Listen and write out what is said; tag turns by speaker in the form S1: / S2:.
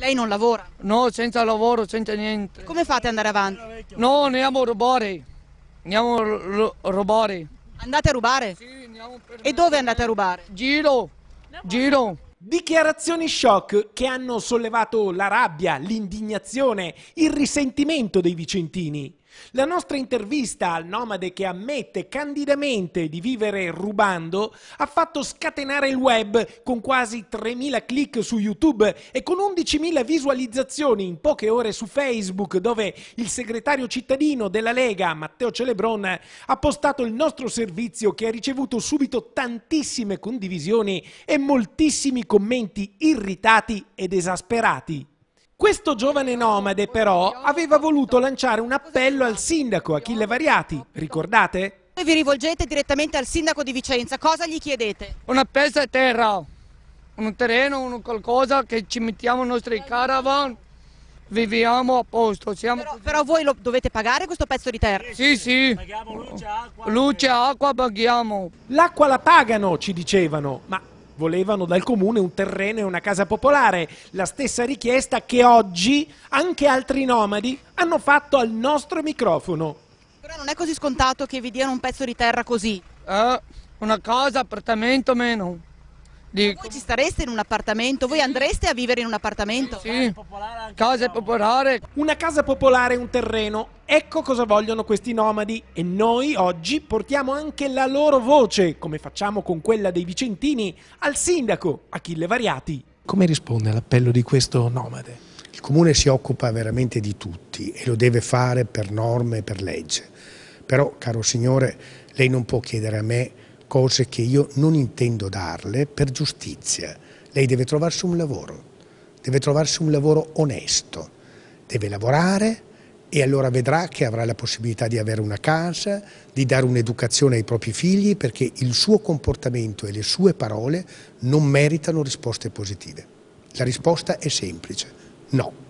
S1: Lei non lavora? No, senza lavoro, senza niente. Come fate ad andare avanti? No, andiamo a rubare. Andiamo a rubare. Andate a rubare? Sì, andiamo per... E dove andate a rubare? Giro, giro. Dichiarazioni shock che hanno
S2: sollevato la rabbia, l'indignazione, il risentimento dei vicentini. La nostra intervista al nomade che ammette candidamente di vivere rubando ha fatto scatenare il web con quasi 3.000 click su YouTube e con 11.000 visualizzazioni in poche ore su Facebook dove il segretario cittadino della Lega, Matteo Celebron, ha postato il nostro servizio che ha ricevuto subito tantissime condivisioni e moltissimi commenti irritati ed esasperati. Questo giovane nomade però aveva voluto lanciare un appello al sindaco Achille Variati, ricordate?
S1: Voi vi rivolgete direttamente al sindaco di Vicenza, cosa gli chiedete? Una pezza di terra, un terreno, un qualcosa che ci mettiamo i nostri caravan, viviamo a posto. Siamo... Però, però, voi lo dovete pagare questo pezzo di terra? Sì, sì. Paghiamo luce, acqua. Luce, acqua paghiamo. L'acqua la pagano,
S2: ci dicevano, ma volevano dal comune un terreno e una casa popolare, la stessa richiesta che oggi anche altri nomadi hanno fatto al nostro microfono.
S1: Però non è così scontato che vi diano un pezzo di terra così. Eh, una casa, appartamento meno. Di... Voi ci stareste in un appartamento? Voi andreste a vivere in un appartamento? Sì, casa popolare. Una casa popolare e un terreno. Ecco cosa vogliono
S2: questi nomadi e noi oggi portiamo anche la loro voce, come facciamo con quella dei vicentini, al sindaco Achille Variati.
S3: Come risponde all'appello di questo nomade? Il comune si occupa veramente di tutti e lo deve fare per norme e per legge. Però, caro signore, lei non può chiedere a me cose che io non intendo darle per giustizia. Lei deve trovarsi un lavoro, deve trovarsi un lavoro onesto, deve lavorare e allora vedrà che avrà la possibilità di avere una casa, di dare un'educazione ai propri figli perché il suo comportamento e le sue parole non meritano risposte positive. La risposta è semplice, no.